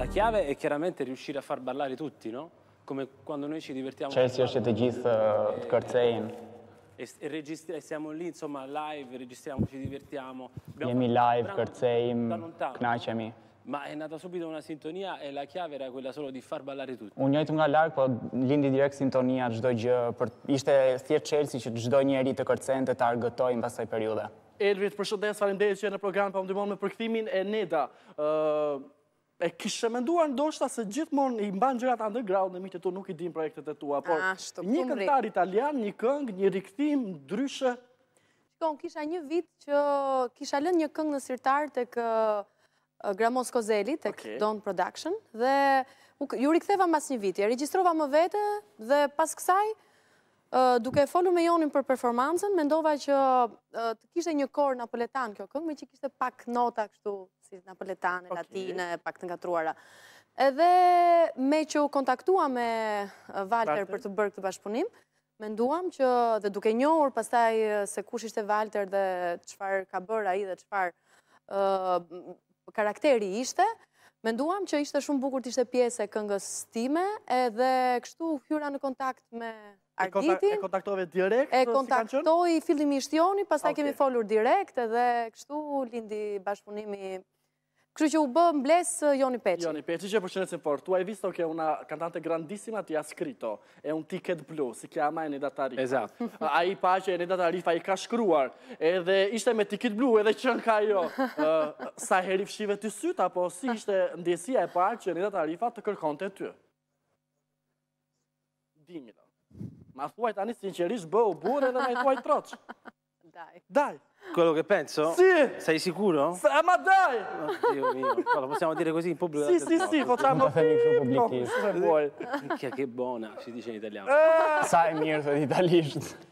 La chiave è chiaramente riuscire a far ballare tutti, no? Come quando noi ci divertiamo... Cioè, si esce di gist, E, registriamo, siamo lì, insomma, live, registriamo, ci divertiamo. Vieni live, cartein, mm, knacemi. Ma è nata subito una sintonia e la chiave era quella solo di far ballare tutti. Un njëjtë nga larkë, po lindi direkt sintonia, ishte thjetë qelsi që gjdoj njeri të kërcen të targëtoj në pasaj periude. Edrit, për shëndes, falim që e në program, pa më dymon me përkëthimin e Neda. E kishe menduar ndoshta se gjithmonë i mban gjërat underground dhe miqtë tu nuk i din projektet e tua, por një këntar italian, një këngë, një rikthim, ndryshe. Shkon, kisha një vit që kisha lën një këngë në sirtar të kë Gramos Kozeli, të kë Don Production, dhe ju riktheva mas një vit, e registrova më vete dhe pas kësaj, duke folu me jonin për performancën, mendova që të kishte një korë napoletan kjo këngë, me që kishte pak nota kështu si napoletane, latine, pak të ngatruara. Edhe me që u kontaktua me eh, Walter për të bërë këtë bashkëpunim, me nduam që dhe duke njohur pasaj eh, se kush ishte Walter dhe qëfar ka bërë a i dhe qëfar eh, karakteri ishte, me nduam që ishte shumë bukur të ishte pjese këngës time, edhe kështu hyra në kontakt me Arditin. E kontaktove direkt? E kontaktoj fillimisht joni, pasaj kemi folur direkt, edhe kështu lindi bashkëpunimi Kështu që u bë mbles eh, Joni Peqi. Joni Peqi që përshëndesim fort. Tu e visto ke una kantante grandissima ti ha scritto e un ticket blu, si kjama e një datari. Exact. A i pa që e një datari fa i ka shkruar, edhe ishte me ticket blu edhe që nga jo. Sa heri fshive të syt, apo si ishte ndjesia e pa që e një datari fa të kërkon të ty? Dimi, do. Ma thuaj tani sincerisht bë u burë edhe me thuaj troqë. Daj. Daj. Quello che penso? Sì! Sei sicuro? S ma dai! Oddio mio, lo po, possiamo dire così in pubblico? Sì, sì, sì, facciamo pubblico. Se vuoi. Minchia, che buona, si dice in italiano. Sai, Mirza, di italiano.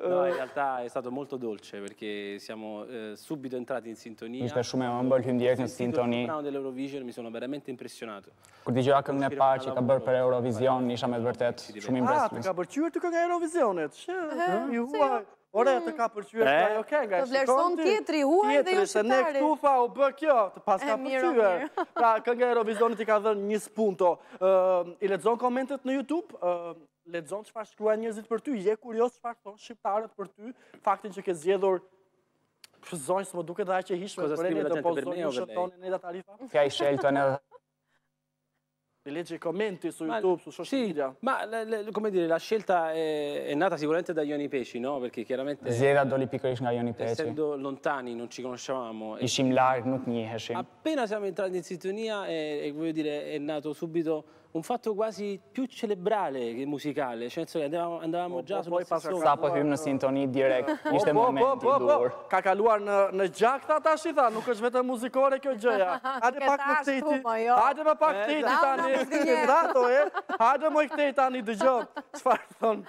No, in realtà è stato molto dolce perché siamo eh, subito entrati in sintonia. Mi spesso mi un po' più indietro in sintonia. Il brano dell'Eurovision mi sono veramente impressionato. Quando dicevo che non è pace, che ha per Eurovision, diciamo, è vero, è vero. Ah, perché ha per tu Eurovision? Sì, sì. Ore, të ka përqyër të ajo kenga. Të vlerëson tjetëri, huaj dhe ju shqitari. Tjetëri, se ne këtu fa u bë kjo, të pas ka përqyër. Pra, kënga Eurovizionit i ka dhe një spunto. I ledzon komentet në Youtube, ledzon që fa shkruaj njëzit për ty, je kurios që fa këton shqiptarët për ty, faktin që ke zjedhur përzojnë së më duke dhe aqe hishme, për e një të pozorë, në shëtoni, në edhe tarifa. Kja i shelë të le leggi i commenti su YouTube, ma, su social sì, media. Ma le, le, come dire, la scelta è, è, nata sicuramente da Ioni Pesci, no? Perché chiaramente... Zera doli piccolici da Ioni Peci. Essendo lontani, non ci conoscevamo. Ishim eh. lar nuk njiheshim. Appena siamo entrati in sintonia, è, eh, è, eh, dire, è nato subito un fatto quasi più celebrale che musicale, cioè insomma andavamo andavamo po, già po, su poi passa sta poi in sintoni direct, ishte po, momenti dur. Po po po. Ka kaluar në në gjakta tash i tha, nuk është vetëm muzikore kjo gjëja. Ha të pak të thëti. Ha të më pak eh, të thëti tani. Dato e. Ha të më këtë tani dëgjoj. Çfarë thon?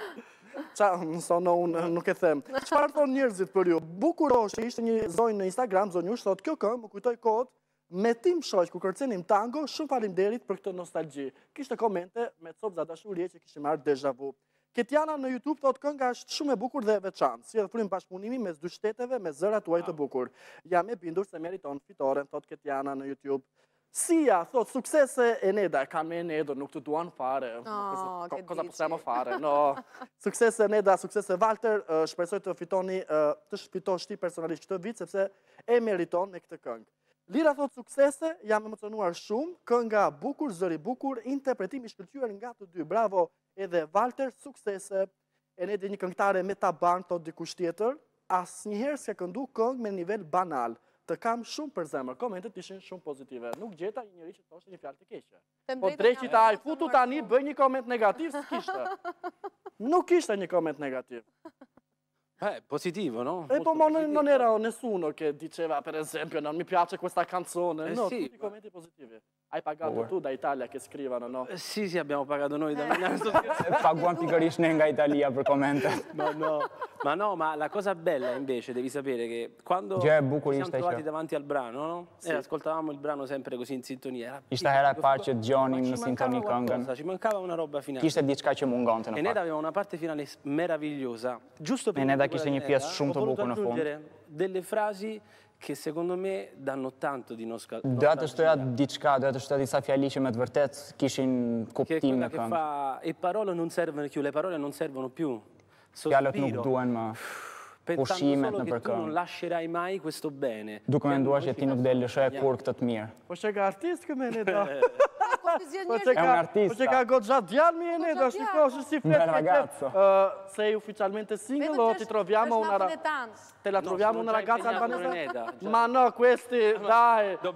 Ça, më sono un nuk e them. Çfarë thon njerëzit për ju? Bukuroshi ishte një zonjë në Instagram, zonjë u thot kjo këngë, më kujtoi kot, me tim shoq ku kërcenim tango, shumë falim derit për këtë nostalgji. Kishte komente me copë za dashurje që kishim marrë deja vu. Ketjana në Youtube të otë kënga është shumë e bukur dhe veçanë, si edhe frim pashpunimi me zdu shteteve me zëra tuaj të bukur. Jam e bindur se meriton fitoren, thot Ketjana në Youtube. Sia, thot, suksese Eneda, neda. Ka me Enedo, nuk të duan fare. Ah, Koza përsemo po fare. Suksese Eneda, suksese Walter, eh, shpresoj të fitoni, eh, të shpitosh shti personalisht këtë vit, sepse e meriton me këtë këngë. Lira thot suksese, jam emocionuar shumë, kënga bukur, zëri bukur, interpretimi shkëllqyër nga të dy, bravo edhe Walter, suksese, e ne dhe një këngtare me ta banë, thot dikush tjetër, as njëherë s'ke këndu këng me nivel banal, të kam shumë për zemër, komentet ishin shumë pozitive, nuk gjeta një njëri që të një fjallë të keqe. Po drejqit a i futu tani, bëj një koment negativ, s'kishtë. Nuk ishte një koment negativ. Eh, positivo, no? E boh, non, non era nessuno che diceva, per esempio, non mi piace questa canzone. Eh no, sì, tutti commenti positivi. Hai pagato Over. Boh. tu da Italia che scrivano, no? Eh, sì, sì, abbiamo pagato noi da eh. Fa Paguam picarishnenga Italia per commentare. No, Ma no, ma la cosa bella invece, devi sapere che quando cioè, ci siamo trovati davanti al brano, no? Eh, sì. E ascoltavamo il brano sempre così in sintonia. Questa Era la parte di Johnny in sintonia con Ci mancava una roba finale. Chi Questa discace mungante. E Ned aveva una parte finale meravigliosa. Giusto per E Ned che significa assunto buco una fonte. delle frasi che secondo me danno tanto di no sca Dato che c'è da dici ca da sta di sa fiali che met vërtet kishin kuptim ne kënd che fa e parole non servono più le parole non servono più sospiro duan ma pushimet në përkën. Dukë me nduash e ti nuk delë lëshoj e kur këtë të mirë. Po që ka artist këmë e po po një po do. Po që ka artista. Po që ka gogja djallë mi e një do. Shqipo, shqipo, shqipo. Në ragazzo. Se i ufficialmente single o ti troviamo unë ragazzo. Te la troviamo unë ragazzo albanese. Ma no, questi, dai. No,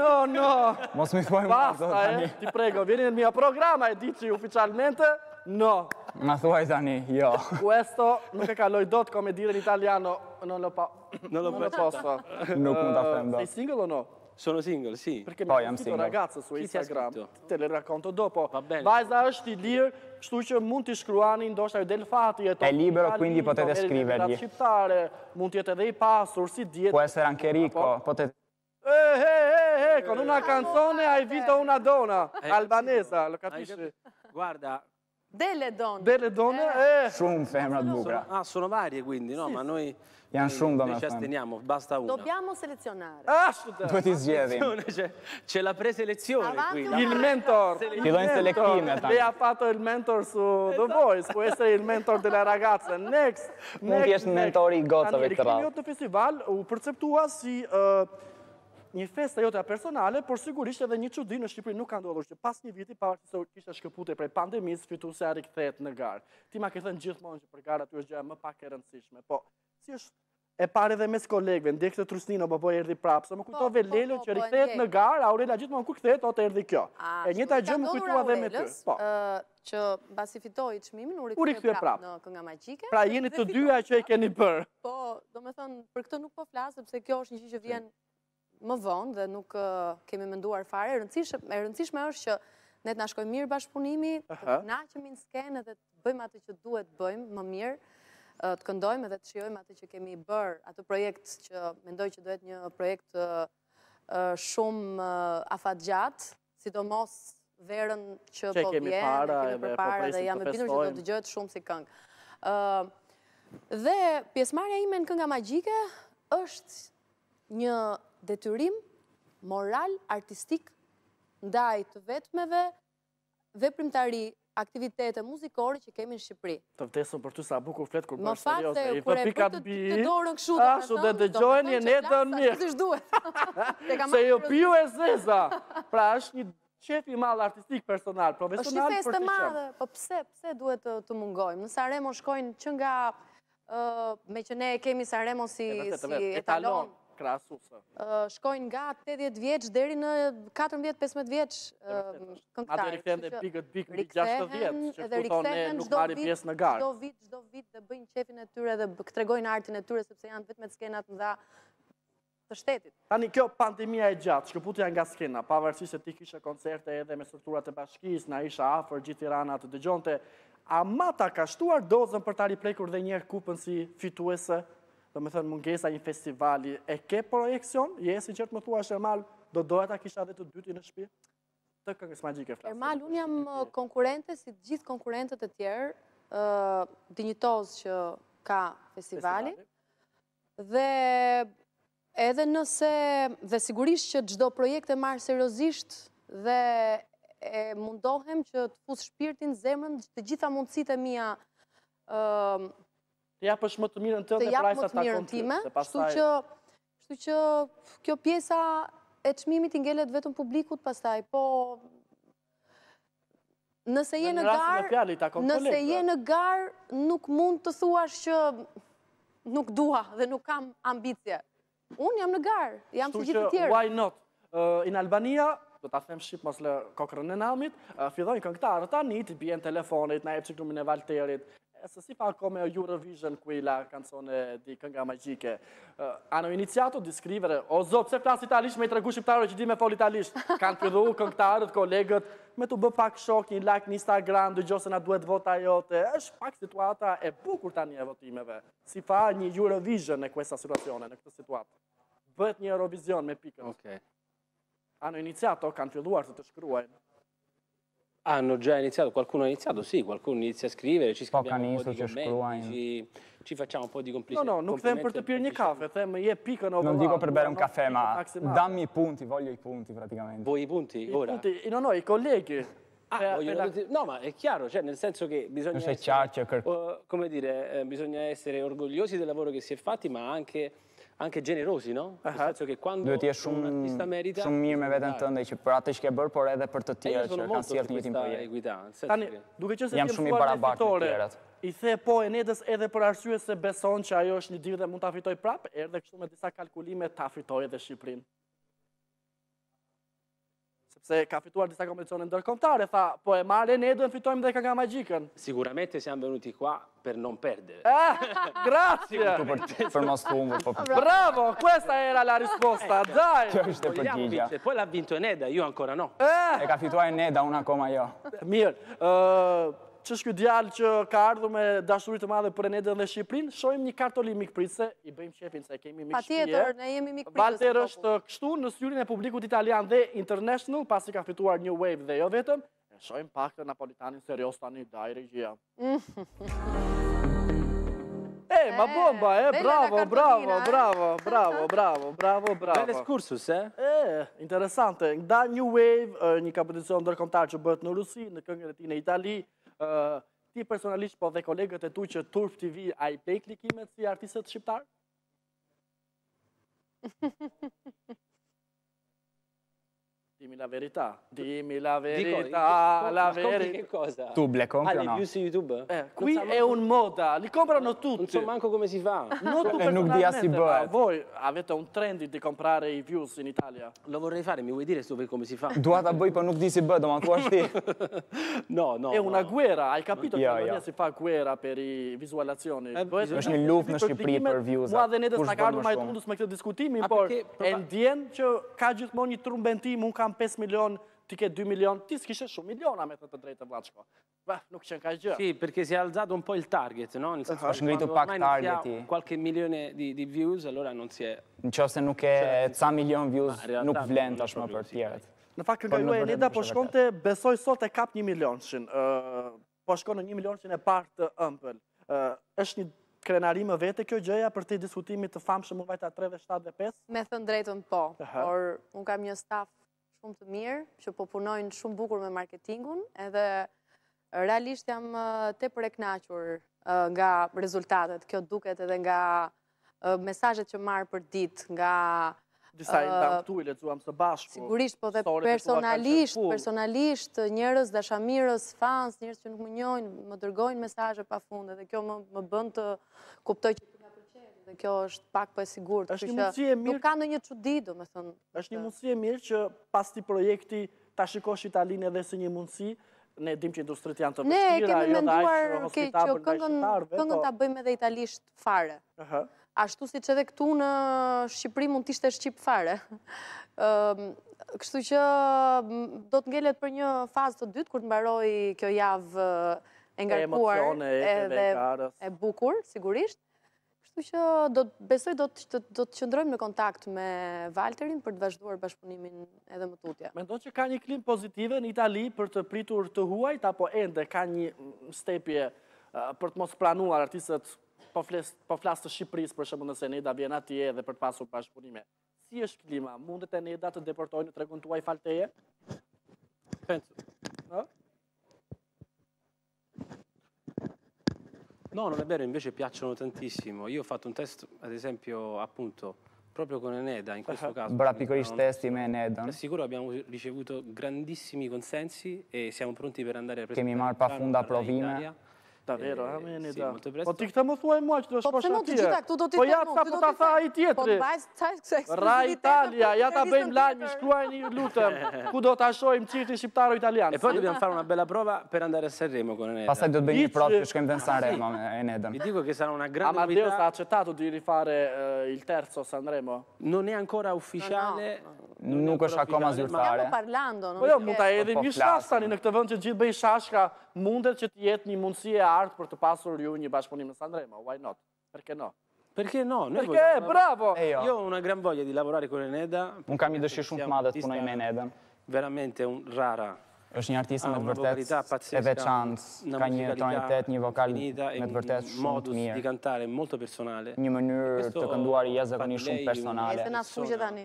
no, no. Mos mi thuaj më. Basta, eh. Ti prego, vieni nel mio programma e dici ufficialmente. No. Ma tu hai Dani, io. Questo, mica lo dot come dire in italiano, non lo, po non lo, non lo posso. No, uh, sei singolo o no? Sono single, sì. Perché Poi mi ha un ragazzo su Chi Instagram, te le racconto dopo. Va bene. Vai da sti dir, stuce munti scruani indossa del fati. È libero, quindi potete scrivergli. Accettare, muntiete dei password, si dietro. Può essere anche ricco, potete... Eh, eh, eh, eh, con una eh. canzone hai vinto una donna eh. albanese, lo capisci? Guarda, Dele donë. Dele donë, e... Shumë femrat bukra. Ah, sono varje, quindi, no, ma noi... Janë shumë, do me fëmë. Ne qasteniamo, basta una. Dobbiamo selezionare. Ah, duhet i zgjedhim. C'è la preselezione, qui. Il mentor. Ti dojnë selektime, ta. Lea fatto il mentor su The Voice, può essere il mentor della ragazza. Next, next, next. Mund t'jesht mentori i gotëve të rrallë. Anjeri, këmi të festival, u perceptua si... Uh, një festa jote personale, por sigurisht edhe një qudi në Shqipëri nuk ka ndodhur që pas një viti, pavarë që se shkëpute prej pandemis, fitu se ari këthet në garë. Ti ma këthën gjithmonë që për garë aty është gjëja më pak e rëndësishme. Po, si është e pare dhe mes kolegve, ndjek të trusnino, po po e erdi prapë, se më po, kujtove po, po, lelo që eri këthet në garë, a urela gjithmonë ku këthet, o të erdi kjo. E njëta me të. Po, që u në kënga magjike. Pra jeni të dyja që e keni Po, për këtë nuk po kjo është një që vjen më vonë dhe nuk kemi mënduar fare. E rëndësishme është që ne të nashkojmë mirë bashkëpunimi, të nashkëmi në skenë dhe të bëjmë atë që duhet bëjmë më mirë, të këndojmë dhe të shiojmë atë që kemi bërë, atë projekt që mendoj që duhet një projekt shumë afat gjatë, sidomos verën që po vjenë, që kemi po para dhe jam e pinur që do të gjëtë shumë si këngë. Dhe pjesmarja ime në kënga magjike është një detyrim moral, artistik, ndaj të vetmeve, veprimtari, aktivitete muzikore që kemi në Shqipëri. Të vdesëm për ty sa bukur flet kur bash serioz. Më i kur pikat bi. Të dorën ah, dhe Ashtu do dëgjojnë në netën mirë. Ti Se jo piu e zeza. Pra është një qef i madh artistik personal, profesional për të. Është festë e madhe. Po pse, pse duhet të, të Në Saremo shkojnë që nga ë me që ne kemi Saremo si etalon krasusë? Shkojnë nga 80 vjeqë dheri në 14-15 vjeqë këngëtarë. A të rikëthen dhe pikët pikë një 60 vjeqë, që këtë e nuk marim pjesë në gardë. Gdo vitë, gdo vitë dhe bëjnë qefin e tyre dhe këtë artin e tyre, sepse janë vetë me të skenat në dha të shtetit. Tani, kjo pandemija e gjatë, që këputja nga skena, pavarësi se ti kishe koncerte edhe me strukturat e bashkis, na isha afer, gjithë tiranat të dëgjonte, a mata ka shtuar dozën për ta riplekur dhe njerë kupën si fituese? dhe me thënë mungesa një festivali, e ke projekcion, jesin qërtë më thua shërmal, do doja ta kisha dhe të dyti në shpi? Të këngës magjike flasë. Shermal, unë jam konkurente, si gjithë konkurentët e tjerë, dhe një që ka festivali, dhe edhe nëse, dhe sigurisht që gjdo projekte marë seriosisht dhe e mundohem që të pusë shpirtin, zemrën, të gjitha mundësit e mija të është më të mirën të dhe prajsa të akumë të Kështu që kjo pjesa e qmimit i ngellet vetëm publikut pasaj, po nëse je në garë, nëse je në garë, nuk mund të thua shë që nuk duha dhe nuk kam ambicje. Unë jam në garë, jam së gjithë të tjerë. Shtu që why not? In Albania, të ta them shqipë mos le kokrën e namit, fidojnë kënktarë të anit, i bjenë telefonit, na e cikrumin e valterit, e se si farë kome Eurovision ku i la kanësone di kënga magjike. Ano iniciatu di skrivere, o zot, se flasë italisht me i tregu shqiptarë që di me fol italisht. Kanë përdu këngtarët, kolegët, me të bë pak shoki, like në Instagram, dë gjosën na duhet vota jote, është pak situata e bukur tani e votimeve. Si fa një Eurovision në kuesa situacione në këtë situatë. Bët një Eurovision me pikën. Ano iniciatu kanë filluar të të shkruajnë. Hanno già iniziato, qualcuno ha iniziato, sì, qualcuno inizia a scrivere, ci scriviamo un po' di commenti, ci, ci facciamo un po' di complicità. No, no, non potremmo portare più caffè, potremmo io piccano. Non dico per bere un caffè, ma dammi i punti, voglio i punti praticamente. Vuoi i punti? I ora? Punti, no, no, i colleghi. Ah, voglio, la... No, ma è chiaro, cioè, nel senso che bisogna essere, uh, dire, eh, bisogna essere orgogliosi del lavoro che si è fatti, ma anche anke generosi, no? Aha. Që kando... ti jesh shumë shumë mirë me veten tënde që për atë që ke bër, por edhe për të tjerë që kanë sjellë një tim projekt. Tanë, duke qenë se jam shumë i barabartë me të tjerat. I the po Enedës edhe për arsye se beson që ajo është një ditë dhe mund ta fitoj prapë, erdhë kështu me disa kalkulime ta fitoj edhe Shqipërinë se ka fituar disa kompetizione në dërkomtare, tha, po e mare ne në fitojmë dhe ka nga magjikën. Siguramente si janë venuti kua për non perde. Ah, grazie! Po për mos të umë, po për... Bravo, questa era la risposta, eh, dai! Eh, Kjo është e përgjigja. Po e po la vinto e Neda, ju ankora no. Eh! E ka fituar e Neda, unë akoma jo. Mirë, që shkjë djallë që ka ardhu me dashurit të madhe për Enedën dhe Shqiprin, shojmë një kartoli mikpritse, i bëjmë qepin se kemi mikë shpije. Pa tjetër, ne jemi mikpritës. Valter po. është kështu në syrin e publikut italian dhe international, pasi ka fituar New Wave dhe jo vetëm, e shojmë pak të Napolitanin serios të anë i daj regjia. E, ma bomba, e, eh? bravo, bravo, bravo, bravo, bravo, bravo, bravo. Beles kursus, e? Eh? E, interesante. Da New Wave, eh, një kapitizion dërkontar që bëtë në Rusi, në këngëre ti në Italië, ti personalisht, po dhe kolegët e tu që Turf TV a i pejk likimet si artistët shqiptarë? Dimi la verità. Dimi la verità, la verità. Tu blecco anche o no? Ah, su YouTube? Eh, qui è un moda, li comprano tutti. Non so manco come si fa. Non tu si ma voi avete un trend di comprare i views in Italia. Lo vorrei fare, mi vuoi dire come si fa? Duata a voi per po non di si bada, ma ancora sì. No, no. È una guerra, hai capito jo, che in Italia jo. si fa guerra per i visualizzazioni. Non c'è il loop, non per views. ma tutto, ma è tutto, ma tutto, ma è tutto, ma è tutto, ma kam 5 milion, ti ke 2 milion, ti s'kishe shumë miliona me të të drejtë të vlaçko. Nuk qënë ka gjë. Si, përke si alëzat un po il target, no? Êshtë ngritu po pak targeti. Qualke milione di views, allora non si e... Në që se nuk e ca milion views, ah, nuk vlen të ashtë më për tjeret. Po. Në fakt, kënë kërdoj e lida, po, po shkon të besoj sot e kap një milion qënë, po shkon në një milion qënë e partë të ëmpël. Êshtë një krenarimë vete kjo gjëja për të diskutimit të famë shë më vajta 3, 7 dhe 5? Me thënë drejtën po, por unë kam një staff shumë të mirë, që po punojnë shumë bukur me marketingun, edhe realisht jam te përreknaqur nga rezultatet, kjo duket edhe nga mesajet që marë për dit, nga... Disa në nga i lecuam së bashku. Sigurisht, po dhe personalisht, personalisht njërës dhe shamirës, fans, njërës që nuk më njojnë, më dërgojnë mesajet pa funde, dhe kjo më bënd të kuptoj që dhe kjo është pak për sigur, që nuk ka në një qudi, do me thënë. është një mundësi e mirë që pas të projekti ta shikosh Italinë edhe si një mundësi, ne dim që industrit janë të vështira, Ne kemi menduar këngën po- ta bëjmë edhe italisht fare. Ashtu si që dhe këtu në Shqipëri mund tishtë e Shqipë fare. Kështu që do të ngellet për një fazë të dytë, kur të mbaroj kjo javë e ngarkuar e bukur, sigurisht. Kështu do të besoj do të do të qëndrojmë në kontakt me Valterin për të vazhduar bashkëpunimin edhe më tutje. Mendon që ka një klim pozitive në Itali për të pritur të huajt apo ende ka një stepje uh, për të mos planuar artistët po flas po flas të Shqipërisë për shembull nëse Neda vjen atje edhe për të pasur bashkëpunime. Si është klima? Mundet e Neda të deportojnë tregun tuaj falteje? No, non è vero, invece piacciono tantissimo. Io ho fatto un test, ad esempio, appunto, proprio con Eneda, in questo ah, caso. Bra, piccoli non... testi, ma Eneda. Sicuro abbiamo ricevuto grandissimi consensi e siamo pronti per andare a presentare. Che mi marpa funda provina. Ta vero, ha me një da. Po ti këta më thuaj mua që të është po poshë atje. Po ja të po ta po ta tha i tjetëri. Ra Italia, ja ta bëjmë lajmë, shkruaj një lutëm, ku do të ashojmë qirti shqiptaro italianë. E po të bëjmë farë në bella prova per andare se Remo kërë në edhe. Pasaj do të bëjmë një prova për shkojmë dhe në San Remo e në edhe. Mi diko kësë anë una grande novità. Amadeus ha rifare eh, il terzo San Remo? Non è ancora nuk është akoma zyrtare. Nuk e parlando, nuk e... Po jo, mund të edhe po, një po, shastani në këtë vënd që gjithë bëj shashka, mundet që të jetë një mundësi e artë për të pasur ju një bashkëpunim në Sandrema, why not? Perke no? Perke no? Perke, po bravo! Jo, jo unë a gremë voglje di laborari në edhe. Unë kam i dëshirë shumë të madhe të punoj me në edhe. Veramente, unë rara është një artist ah, me të vërtet e veçantë, ka një tonalitet, një vokal me të vërtet shumë të mirë. Di cantare molto personale. Një mënyrë të kënduar i jashtëzakonisht shumë personale. Ai të na fuqe tani.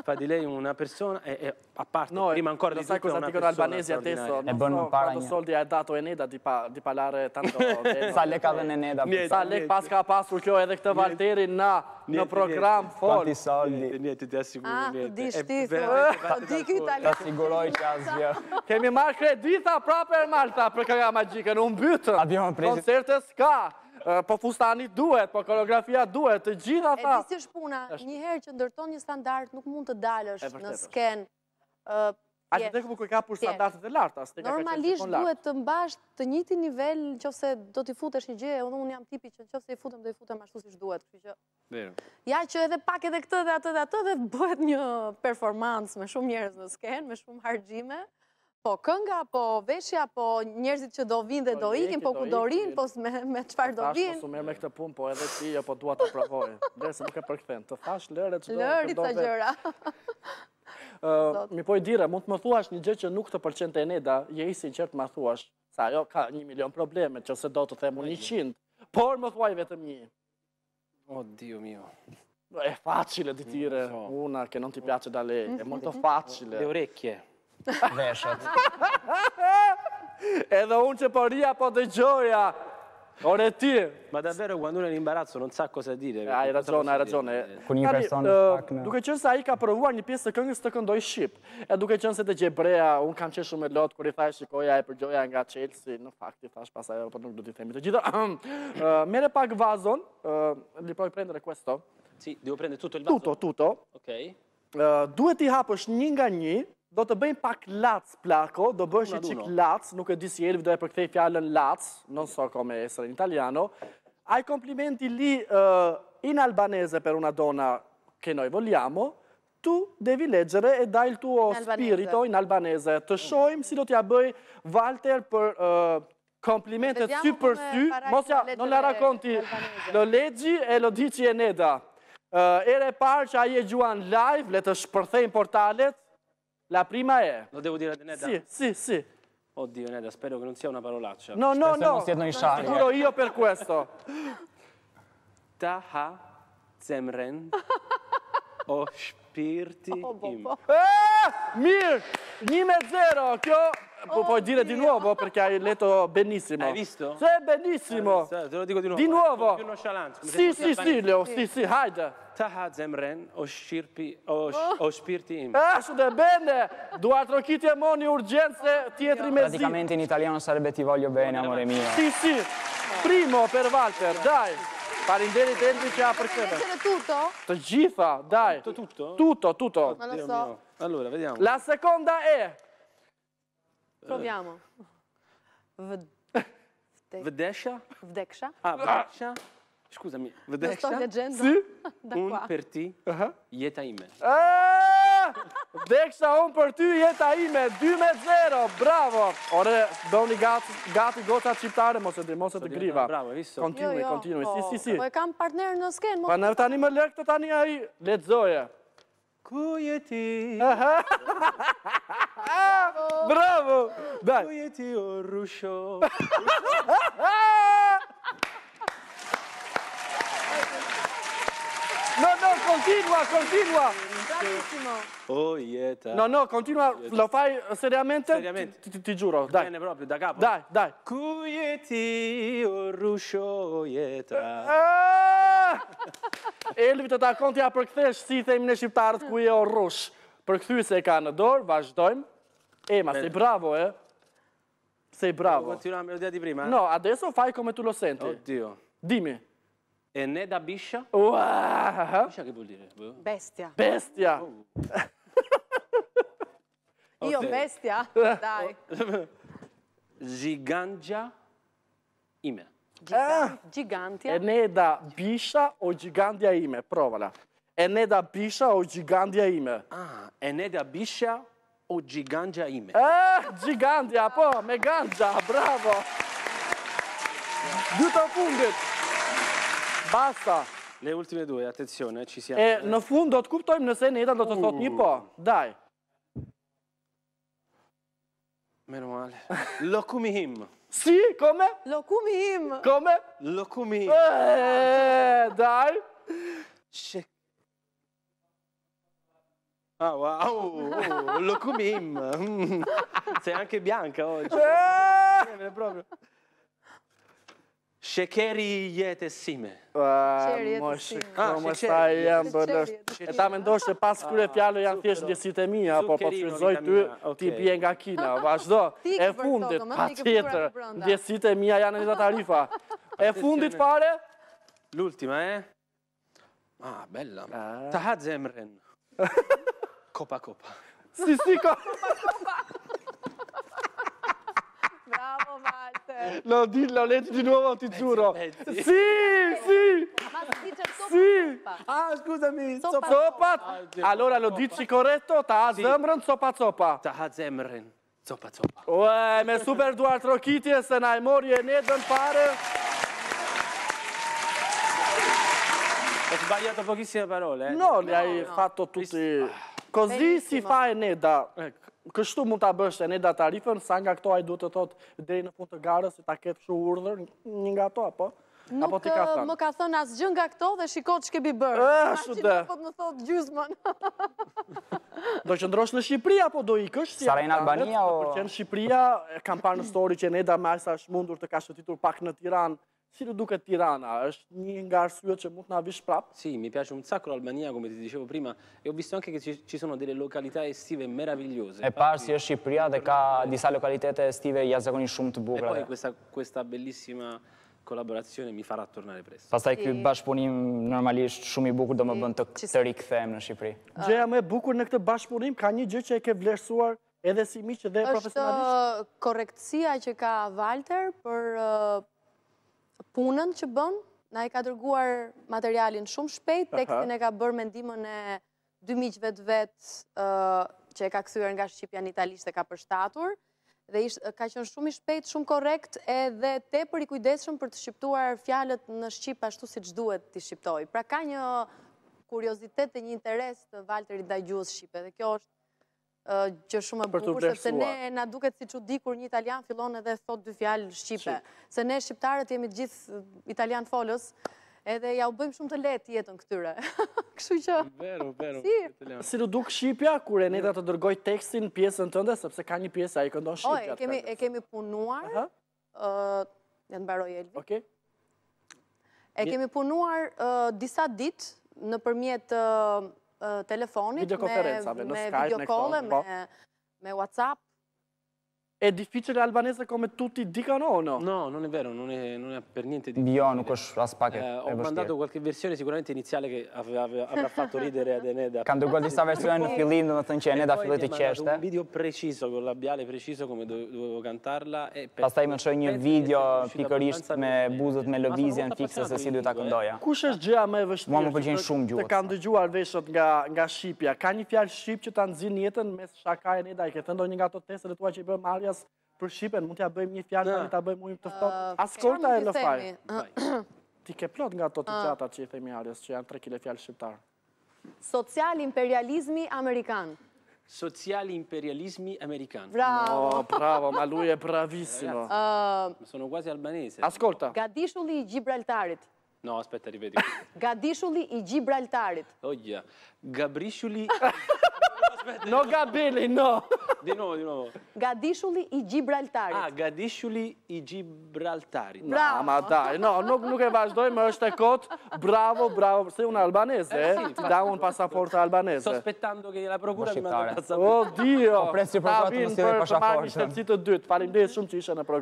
Fa di una persona e e a parte prima ancora di sai cosa ti con albanesi a testo. E bën më para një. soldi ha dato Eneda di pa di palare tanto. Sa lek ka dhënë Eneda? Sa lek pas ka pasur kjo edhe këtë Valterin na Në program, fort. Njëtë, njëtë, njëtë, njëtë, njëtë, njëtë, njëtë, Ah, të di shtithu. Të ti kjyta. Të siguroj që asgjë. Kemi marrë kredita pra për Malta për kërja magjike. Në mbytën. prezit. Koncertës ka. Po fustani duhet, po koreografia duhet. Të gjitha ta. E disi shpuna, njëherë që ndërton një standart, nuk mund të dalësh në skenë. A që të këpër kërë ka për standartët dhe lartë, asë të ka kërë qënë qënë Normalisht duhet të mbash të njëti nivel në që se do t'i futesh një gjë, unë unë jam tipi që në që se i futëm do i futem ashtu si që Ja që edhe pak edhe këtë dhe atë dhe atë dhe të bëhet një performancë me shumë njerës në skenë, me shumë hargjime, po kënga, po veshja, po njerëzit që do vinë dhe po, po do ikin, po ku do rinë, po me qëfar do po, vinë. Ashtë po su me këtë pun, po edhe ti, po duha të pravojë. Dhe se më ke përkëthen, të thash lërë e që do vetë. Lërë të gjëra. mi poj dire, mund të më thuash një gjë që nuk të përqen të Eneda, je i sinqert më thuash, sa jo ka një milion probleme, që se do të themu një qindë, por më thuaj vetëm një. O, dio mio. E facile të tire, mm, una, ke non ti pjaqe da le, e molto mm. facile. Le orecchie, veshët. Edhe unë që përria, po, po dhe gjoja. Ore ti! Ma davvero, quando uno è in imbarazzo, non sa cosa dire. Hai ragione, hai ragione. Con una persona... Duke qënë se aji ka provuar një pjesë të këngës të këndoj Shqip, e duke qënë se të gjebrea, unë kam qeshu me lotë, kër i thaj shikoja e përgjoja nga Chelsea, në fakt i thash pasaj, për nuk do t'i themi të gjitha. Mere pak vazon, li proj prendere questo. Si, di u prendere tutto il vazon? Tutto, tutto. Ok. Duhet i hapësh një nga një, Do të bëjmë pak lac, plako, do bësh i qik lac, nuk e disi elvi, do e përkthej fjallën lac, non so kome esre in italiano. Ai komplimenti li eh, in albanese per una dona che noi vogliamo, tu devi leggere e dai il tuo spirito in albanese. Të shojmë si do t'ja bëj Walter për komplimentet ty për ty, mosja, non la rakonti, lo leggi e lo dici e neda. Eh, ere par që aje gjuan live, le të shpërthejmë portalet, La prima è... Lo devo dire a Neda? Sì, sì, sì. Oddio Neda, spero che non sia una parolaccia. No, no, spero no. Che non siano Giuro io per questo. Taha Zemren Oshp capirti. Oh, boh, boh. Ah! Mir! Nime Zerocchio! Oh, Puoi dire Dio. di nuovo perché hai letto benissimo. Hai visto? Sì, benissimo. Eh, te lo dico di nuovo. Di eh. nuovo. Più nonchalant. Sì, sì, sì, Leo. Sì, sì, Haida. Taha zemren o shirpi o oh. spirti im. bene. Due altro Duatro chiti amoni urgenze tietri mezzi. Praticamente in italiano sarebbe ti voglio bene, amore mio. Sì, sì. Primo per Walter, dai. Faleminderit Endri që apërkëve. Të tutto? Të gjitha, daj. Të tutto? Tutto, tutto. Ma lo so. Allora, vediamo. La seconda è Proviamo. Vdesha? Vdesha? Ah, Vdesha. Scusami, Vdesha? Lo sto leggendo. Sì. Un per ti, uh ah. -huh. jeta ime. Eeeh! Deksa unë për ty jeta ime, 2 me 0, bravo! Ore, do një gati gota qiptare, mos e të griva Bravo, viso. Kontinuj, jo, kontinuj, jo. si, si, si. Po, po e kam partnerë në skenë, mos e të... tani më lërkë të tani aji, letëzoje. Ku je ti? Bravo! Ku je ti, o rusho? kontinua, kontinua. Bravissimo. Oh, jeta. No, no, kontinua, lo fai seriamente? Seriamente. Ti giuro, dai. Bene, proprio, da capo. Dai, dai. Cuieti, o ruscio, jeta. Ah! Elvi të ta konti a përkëthesh si të imë në shqiptarët ku e o rush. Përkëthy se e ka në dorë, vazhdojmë. E, se bravo, e. Se bravo. Ma me di prima, eh? No, adeso, fai kome tu lo senti. Oddio. Dimi. Dimi. E Neda Biscia? Wow. Biscia che vuol dire? Boh. Bestia. Bestia! Oh. Io okay. bestia? Dai. Gigantia Ime. Giga eh. Gigantia? Eneda Biscia o Gigantia Ime? Provala. Eneda Biscia o Gigantia Ime? Ah, e Eneda Biscia o gigantia Ime? Eh, Gigantia, po, Megangia, bravo! Giuta Punget! Basta. Le ultime due, attenzione, ci siamo. E në fund do non kuptojmë nëse Neda do të thot një uh. po. dai. Meno male. Lokumihim. Si, come? Lokumihim. Come? Lokumihim. Daj. Shek. Ah, wow, uh, uh, Lokumihim. Sei anche bianca oggi. Eh! Proprio. Shekeri i jetës sime. Më shikëmë ah, e sa i jam bëllështë. E ta me ndoshtë e pas ah, kërë e fjallë janë thjeshtë njësit e mija, apo po të shuzoj ty, ti bje nga kina. Vashdo, e fundit, pa tjetër, njësit e mija janë një tarifa. E fundit fare? L'ultima, e? Eh? Ah, bella. Ah. Ta hadë zemrën. Kopa, kopa. Si, si, kopa, kopa. Bravo Walter. No, dillo, leggi di nuovo, ti pezzi, giuro. Pezzi. Sì, sì. Ma si dice soppa. Sì. Ah, scusami. Soppa. soppa. soppa. Ah, allora lo dici corretto? Ta zemren soppa soppa. Ta zemren. Soppa soppa. Uè, oh, eh, me super du altro e se naj morje ne dën pare. Ho sbagliato pochissime parole. Eh. No, ne no, hai no. fatto tutti... Vist... Kozdi si fa e Neda, kështu mund të bësht e Neda tarifën, sa nga këto a i duhet të thotë dhej në fund të garës e ta ketë shu urdhër, një nga to, apo? Nuk më ka thonë asë gjën nga këto dhe shikot që kebi bërë. E, shu dhe. Ma që po në thotë gjuzmon. Do që ndrosh në Shqipria, apo do i kështë. Sara i në Albania, o... që në Shqipria, kam parë në story që Neda Majsa është mundur të ka shëtitur pak në Tiranë, Si të duke Tirana, është një nga arsujet që mund të vishë prapë? Si, mi pja shumë të sakro Albania, gome ti dishevo prima, e jo u visto anke që që sono dele lokalita estive meravigliose. E parë si është Shqipria dhe ka disa lokalitete estive jazakoni shumë të bugra. E poi questa bellissima kolaboracione mi farà tornare presto. Pasaj këtë bashkëpunim normalisht shumë i bukur do më bënd të të rikë themë në Shqipri. Gjeja me bukur në këtë bashkëpunim ka një gjë që e ke vlerësuar edhe si mi dhe profesionalisht? është uh, korektësia që ka Walter për uh, punën që bënë, na i ka dërguar materialin shumë shpejt, tekstin e ka bërë mendimën e dy miqve të vetë që e ka këthyër nga Shqipja në Italisht dhe ka përshtatur, dhe ka qënë shumë i shpejt, shumë korekt, edhe te për i kujdeshëm për të shqiptuar fjalët në Shqip ashtu si që duhet të shqiptoj. Pra ka një kuriozitet dhe një interes të Valtëri Dajgjus Shqipe, dhe kjo është që shumë e bukur, sepse ne na duket si di kur një italian fillon edhe thot dy fjalë Shqipe. Se ne shqiptarët jemi gjithë italian folës, edhe ja u bëjmë shumë të letë jetën këtyre. Këshu që... Veru, veru. Si du duk Shqipja, kur e neta të dërgoj tekstin pjesën tënde, sepse ka një pjesë a i këndon Shqipja. O, e kemi punuar, e në baroj Elvi. Oke. E kemi punuar disa ditë në përmjetë telefonit, me videokolle, po. me Whatsapp e difficile albanese come tutti dicono o no? No, non è vero, non è, non è per niente di Io non ho spacchi. Eh, ho mandato schiere. qualche versione sicuramente iniziale che avrà, avrà fatto ridere a Deneda. Quando guardi questa versione in film, non ho detto Adeneda fillet di cesta. un video preciso, con labiale preciso, come dovevo cantarla. E per Pasta hai mangiato un video piccolissimo, con buzot, con la visione fixa, se si dovete accendere. Cosa è già mai vestito? Mi fatto un ma c'è un fiale Scipia che ti nga detto niente, ma c'è un fiale Scipia che për Shqipen, mund t'ja bëjmë një fjallë, mund t'ja bëjmë ujmë të ah, fëtonë, asë e lëfaj. Ti ke plot nga ato të gjata ah. që i themi Arjes, që janë 3 kile fjallë shqiptarë. Social imperializmi Amerikanë. Social imperializmi Amerikanë. Bravo. Oh, bravo, ma lui e bravissimo. Ah. sono quasi albanese. Ascolta. Gadishulli i Gibraltarit. No, aspetta, rivedi. Gadishulli i Gibraltarit. Oh, ja. Gabrishulli... No gabili, no. Di no, di no. Gadishulli i Gjibraltarit. Ah, Gadishulli i Gjibraltarit. Bravo. Ama ta, no, nuk e vazhdoj, më është e kotë, bravo, bravo. Se unë albanese, ti eh? da unë pasaportë albanese. Sos petando ke një la prokurën me të pasaportë. Oh, dio. Kompresi për të të të të T'a të për të marrë një të të të të të shumë që ishe në të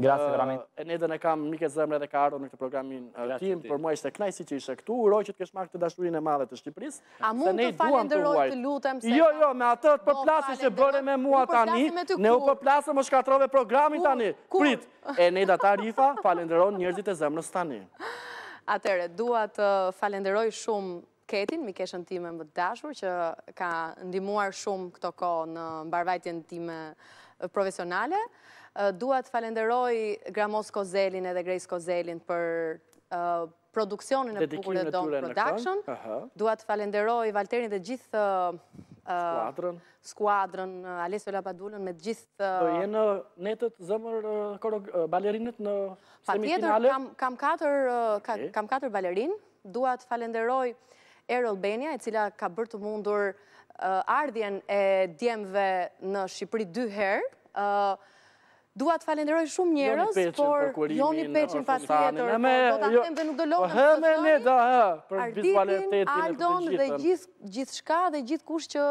Grasi, vramin. E ne dhe në kam mike zemre dhe ka ardo në këtë programin tim, për mua ishte knajsi që ishe këtu, uroj që të keshma këtë dashurin e madhe të Shqipëris. A mund të falin të lutem se... Jo, jo, me atë të përplasi që bërë me mua tani, ne u përplasi më shkatrove programin tani. Prit, e ne dhe ta rifa falin dëroj njërzit e zemrës tani. Atere, dua të falin shumë Ketin, mi keshën ti me më dashur, që ka ndimuar shumë këto ko në mbarvajtjen ti me profesionale duat falenderoj Gramos Kozelin edhe Grejs Kozelin për produksionin e Bukur dhe Don Production. Duat falenderoj Valterin dhe gjithë skuadrën, Alessio Lapadullën me gjithë... Do jenë netët zëmër balerinët në semifinale? kam 4 balerin, duat falenderoj Errol Benja, e cila ka bërë të mundur ardhjen e djemve në Shqipëri dy herë, Dua të falenderoj shumë njërës, por joni peqin pa tjetër, do të jo, atem dhe nuk dëllohën për të të tëni, Arditin, Aldon dhe gjithë shka dhe gjithë kush që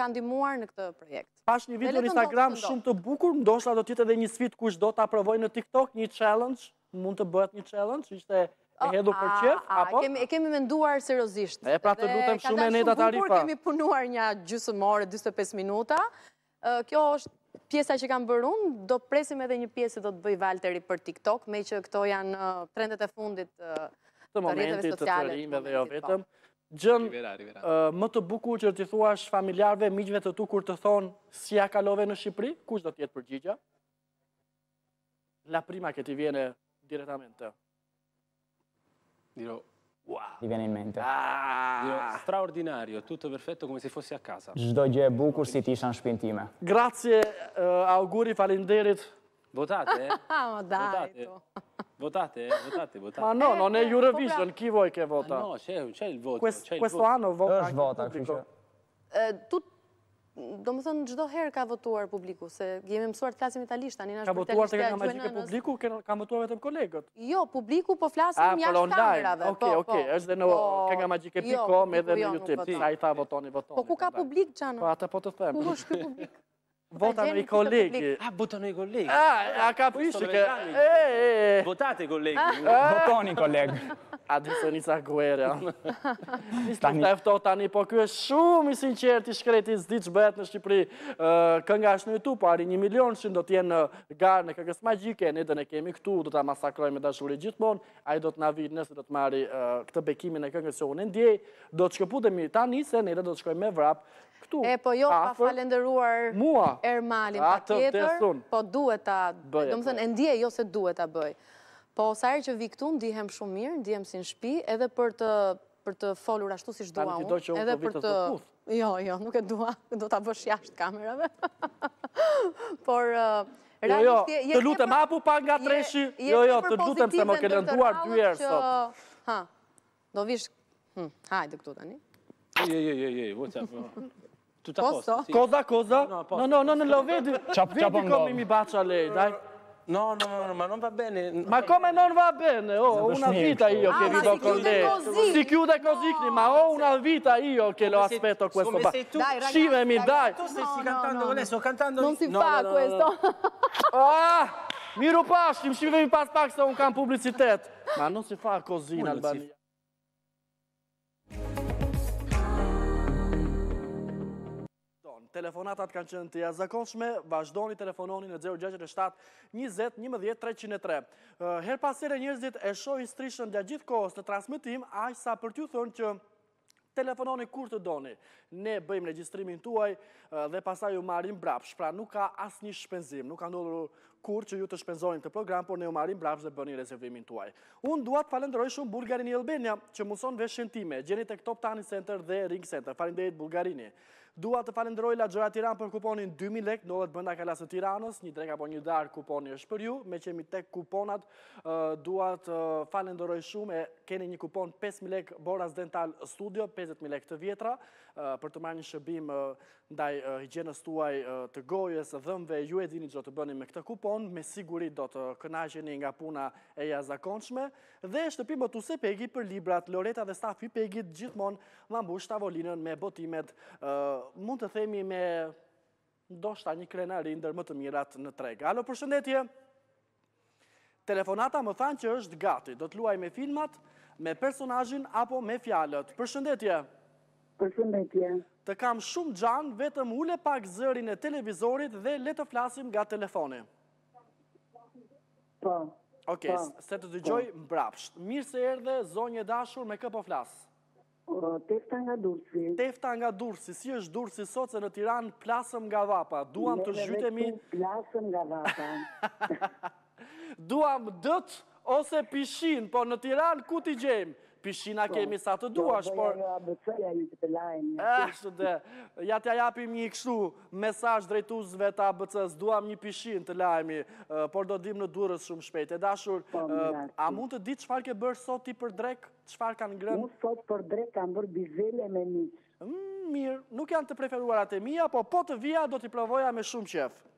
kanë dimuar në këtë projekt. Pash një video në Instagram shumë të bukur, ndoshla do tjetë edhe një svit kush do të aprovoj në TikTok një challenge, mund të bëhet një challenge, ishte e hedu për qef, apo? E kemi menduar serozisht. E pra të lutem shumë e neta tarifa. Kemi punuar një gjusë 25 minuta. Kjo është pjesa që kam bërë unë, do presim edhe një pjesë do të bëj Valteri për TikTok, me që këto janë uh, trendet e fundit uh, të rritëve sociale. Të momentit të të dhe jo po. vetëm. Gjën, uh, më të bukur që të thuash familjarve, miqve të tu kur të thonë si a kalove në Shqipëri, kush do tjetë përgjigja? La prima këti vjene diretamente. Diro, mi viene in mente. Ah! Straordinario, tutto perfetto come se fossi a casa. Çdo gjë e bukur Grazie, uh, auguri, falenderit. Votate? Ah, ma dai. Votate. Votate, votate, votate. Ma no, non è eh, Eurovision, chi vuoi che ah, vota? Ah, no, c'è, il voto. Quest, il questo voto. anno vota. Vota, eh, tut, do më thënë, gjdo herë ka votuar publiku, se jemi mësuar të klasim italisht, anina është për të klasim italisht. Ka votuar të publiku, ka votuar vetëm kolegët? Jo, publiku po flasëm ah, jashtë po, kamerave. Oke, po, oke, po. është dhe në këtë jo, edhe jo, në YouTube, sa i tha votoni, votoni. Po ku ka publik, Gjana? Po atë po të themë. Ku është këtë publik? në i kolegi. A, në i kolegi. Ah, a, ka përshë po, ke... Votate kolegi. Ah. Votoni kolegi. A, disë një sa guere. Tani. Të efto tani, po kjo e shumë i sinqerti shkreti zdi që bëhet në Shqipëri. Kënga është në YouTube, po arri një milion që do t'jenë në garë në këgës magjike, në edhe në kemi këtu, do t'a masakroj me dashurit gjithmonë, a i do t'na vidë nëse do t'mari këtë bekimin e këngës që unë ndjej, do t'shkëpu dhe tani, se në edhe do me vrapë këtu. E po jo, pa falenderuar Ermalin pa tjetër, po duhet ta bëjë. Do më thënë, endje jo se duhet ta bëjë. Po sa që vi këtu, ndihem dihem shumë mirë, ndihem dihem si në shpi, edhe për të për të folur ashtu si shdua unë, edhe për të... Jo, jo, nuk e dua, do të bësh jashtë kamerave. Por, uh, jo, rani shtje... Jo, jo, jo, të lutëm apu pa nga të jo, jo, të lutëm se më kele duar dy sot. Ha, do vish... Hm, hajde këtu të një. Jo, jo, jo, jo, vëtë Tutto posso? Posto, sì. Cosa, cosa? No, no, no, no, non lo vedi. Ciao, vedi ciao, come bon. mi bacia lei, dai. No, no, no, no, ma non va bene. Ma come non va bene? Ho oh, una vita io ah, che vivo con lei. Così. Si chiude così, no. ma ho una vita io che come lo aspetto a questo bar. Tu... Dai, ragazzi, Scivemi, dai. Tu stessi no, cantando no, con lei, sto cantando Non si fa questo. ah, mi rupaș, mi pas pac un camp publicitet. Ma non si fa così in Albania. telefonatat kanë qënë të jazakonshme, vazhdoni telefononi në 067 20 11 303. Her pasere njërzit e shohi strishën dhe gjithë kohës në transmitim, a i sa për t'ju thonë që telefononi kur të doni. Ne bëjmë registrimin tuaj dhe pasaj ju marim brapsh, pra nuk ka asë një shpenzim, nuk ka në kur që ju të shpenzojnë të program, por ne ju marim brapsh dhe bëni rezervimin tuaj. Unë duat falendroj shumë Bulgarini Elbenia, që muson veshën time, gjenit e këtop tani center dhe ring center. Falendrejt Bulgarini. Dua të falendroj lagjoja tiran për kuponin 2000 lek, nëllet bënda kalas të tiranës, një drek apo një darë kuponin është për ju, me qemi tek kuponat, dua të falendroj shumë e keni një kupon 5.000 lek Boras Dental Studio, 50.000 lek të vjetra, uh, për të marrë një shëbim uh, ndaj uh, higjenës tuaj të gojës, dhëmve, ju e dini që do të bëni me këtë kupon, me sigurit do të kënajgjeni nga puna e jazakonshme, dhe shtëpi më të se pegi për librat, Loreta dhe Stafi pegit gjithmon më ambush tavolinën me botimet, mund të themi me ndoshta një krenari ndër më të mirat në treg. Alo, përshëndetje! Telefonata më thanë që është gati, do të luaj me filmat, me personajin apo me fjalët. Përshëndetje? Përshëndetje. Të kam shumë gjanë, vetëm ule pak zërin e televizorit dhe le të flasim nga telefoni. Po. Oke, po. se të të po. mbrapsht. Mirë se erdhe, zonje dashur, me këpo flasë. Tefta nga durësi. Tefta nga durësi, si është durësi sot se në tiran plasëm nga vapa. Duam të zhytemi... Plasëm nga vapa. duam dët ose pishin, por në Tiran ku ti gjejmë? Pishina po, kemi sa të duash, por... Eh, ashtu dhe, ja t'ja japim një kështu mesaj drejtuzve të ABC-s, duam një pishin të lajmi, eh, por do dim në durës shumë shpejt. E dashur, po, eh, a mund të ditë qëfar ke bërë sot ti për drek? Qëfar kanë ngrënë? Mu sot për drek kanë bërë bizele me një. Mm, mirë, nuk janë të preferuarat e mija, po po të vija do t'i provoja me shumë qefë.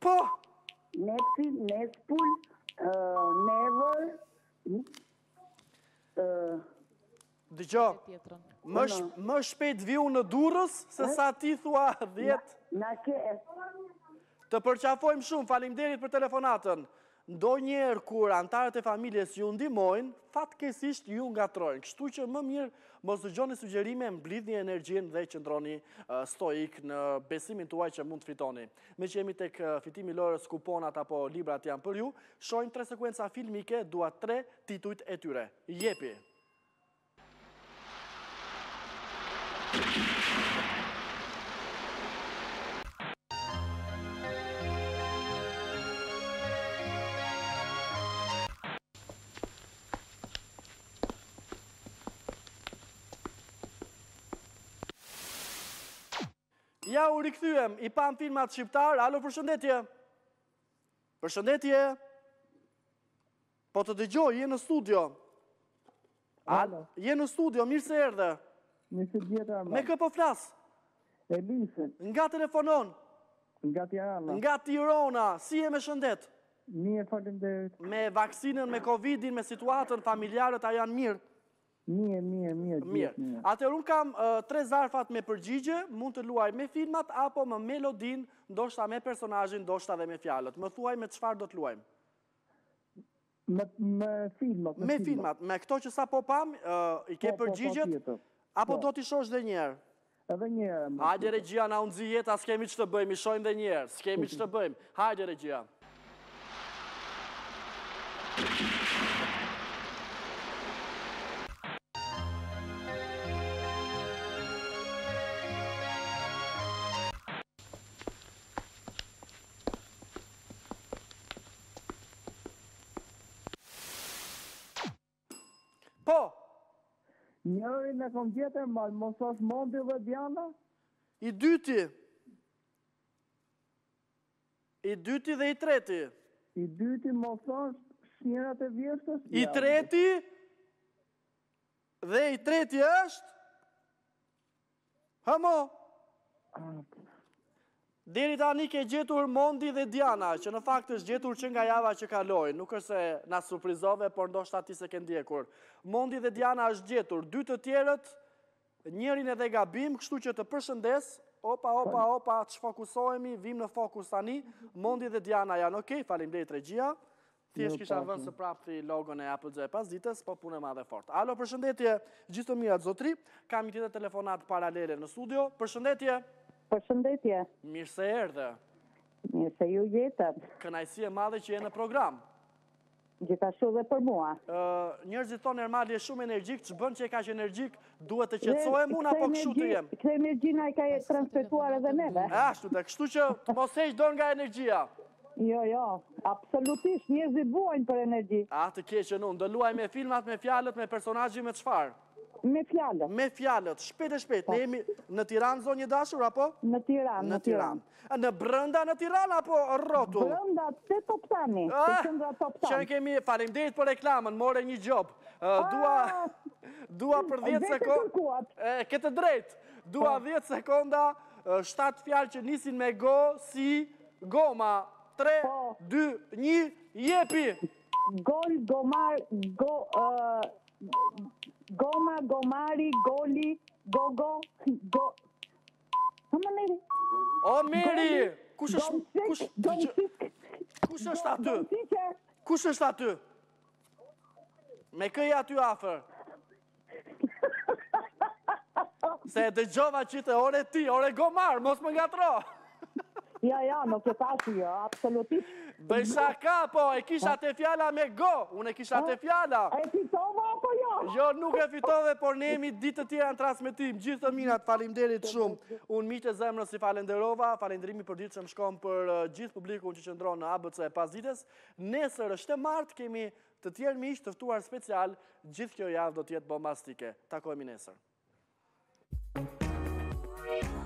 Po. Nepsi, nespull, nevër, dhe gjo, më shpet viju në durës, se sa ti thua dhjetë. Në ke Të përqafojmë shumë, derit për telefonatën ndo njerë kur antarët e familjes ju ndimojnë, fatkesisht ju nga trojnë. Kështu që më mirë mos të gjoni sugjerime, mblidh një energjin dhe qëndroni stoik në besimin tuaj që mund të fitoni. Me që jemi të fitimi lorës kuponat apo librat janë për ju, shojnë tre sekuenca filmike, dua tre tituit e tyre. Jepi! ja u rikthyem, i pam filmat shqiptar, alo përshëndetje. Përshëndetje. Po të dëgjoj, je në studio. Alo. Je në studio, mirë se erdhe. Me kë po flas? Nga telefonon? Nga Tirana. Nga Tirana, si e me shëndet? Mirë, Me vaksinën, me Covidin, me situatën, familjarët a janë mirë? Mirë, mirë, mirë, mirë. Atër unë kam tre zarfat me përgjigje, mund të luaj me filmat, apo me melodin, ndoshta me personajin, ndoshta dhe me fjalët. Më thuaj me qëfar do të luajmë? Me filmat. Me filmat. Me këto që sa po pam, i ke po, po, po, përgjigjet, apo do t'i shosh dhe njerë? Edhe njerë. Hajde, regjia, na unë zi jetë, a s'kemi që të bëjmë, i shojmë dhe njerë, s'kemi që të bëjmë. Hajde, regjia. Hajde, regjia. nëri në kom djetë e malë, mos është mondi dhe djana? I dyti. I dyti dhe i treti. I dyti mos është shmirat e vjeshtës. I treti dhe i treti është? Hamo. Hamo. Deri një ke gjetur Mondi dhe Diana, që në fakt është gjetur që nga java që kaloi, nuk është se na surprizove, por ndoshta ti se ke ndjekur. Mondi dhe Diana është gjetur, dy të tjerët, njërin edhe gabim, kështu që të përshëndes, opa, opa, opa, që shfokusohemi, vim në fokus tani, Mondi dhe Diana janë okej, falim dhe i regjia, ti është jo, kisha vënë së prapë logon e Apple e pas ditës, po punë e madhe fort. Alo, përshëndetje, gjithë të mirat, zotri, kam i tjetë telefonat paralele në studio, përshëndetje, Përshëndetje. Mirë se erdhe. Mirë se ju jetët. Kënajsi e madhe që e në program. Gjithashtu dhe për mua. Njërëzit tonë ermali e shumë energjik, që bënë që e ka që energjik, duhet të qëtësoj e muna, po këshu të jem. Këtë energjina e ka e transpetuar edhe neve. Ashtu dhe, kështu që mos e qdo nga energjia. Jo, jo, absolutisht, njërëzit buajnë për energji. A, të keqë, në, ndëluaj me filmat, me fjalët, me personajji, me qfarë. Me fjallët. Me fjallët, shpet e shpet. Ne po. jemi në Tiran, zonjë dashur, apo? Në Tiran, në Tiran. Në brënda në Tiran, apo rrotu? Brënda të të po tani, të ah, këndra po Qënë kemi, falim dhejt për reklamën, more një gjopë. Uh, ah, dua... Dua për 10 sekund... Këtë drejt, dua 10 sekunda, 7 fjallë që nisin me go, si, goma, 3, 2, 1, jepi! Gol, gomar, go... Uh, Goma, Gomari, Goli, Gogo, Go... Ku më O, Miri! Kush është... Kush është aty? Kush është aty? Kush është aty? Me këj aty afer? Se dëgjova të gjova qitë, ore ti, ore Gomar, mos më nga tro! Ja, ja, në këtë ja, jo, absolutit. Bëj shaka, po, e kisha po. të fjalla me go, unë e kisha të po, fjalla. E ti Jo, nuk e fitove, por ne jemi ditë të tjera në transmitim. Gjithë të minat, falimderit shumë. Unë mi të zemrës si falenderova, falenderimi për ditë që më shkom për uh, gjithë publiku unë që qëndronë në ABC e pas ditës. Nesër është të martë, kemi të tjerë mi ishtë tëftuar special, gjithë kjo javë do tjetë bombastike. Takojmë nesër. Thank you.